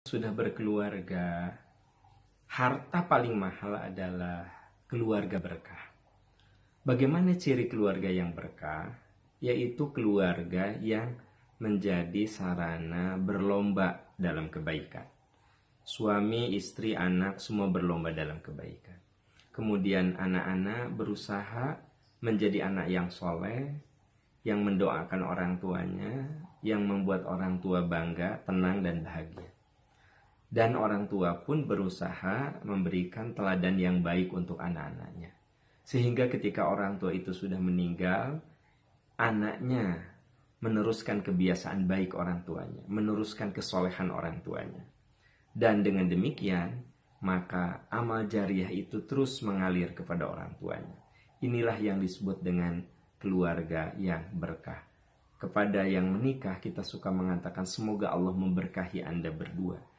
sudah berkeluarga, harta paling mahal adalah keluarga berkah. Bagaimana ciri keluarga yang berkah? Yaitu keluarga yang menjadi sarana berlomba dalam kebaikan. Suami, istri, anak semua berlomba dalam kebaikan. Kemudian anak-anak berusaha menjadi anak yang soleh, yang mendoakan orang tuanya, yang membuat orang tua bangga, tenang, dan bahagia. Dan orang tua pun berusaha memberikan teladan yang baik untuk anak-anaknya. Sehingga ketika orang tua itu sudah meninggal, anaknya meneruskan kebiasaan baik orang tuanya, meneruskan kesolehan orang tuanya. Dan dengan demikian, maka amal jariah itu terus mengalir kepada orang tuanya. Inilah yang disebut dengan keluarga yang berkah. Kepada yang menikah, kita suka mengatakan, "Semoga Allah memberkahi Anda berdua."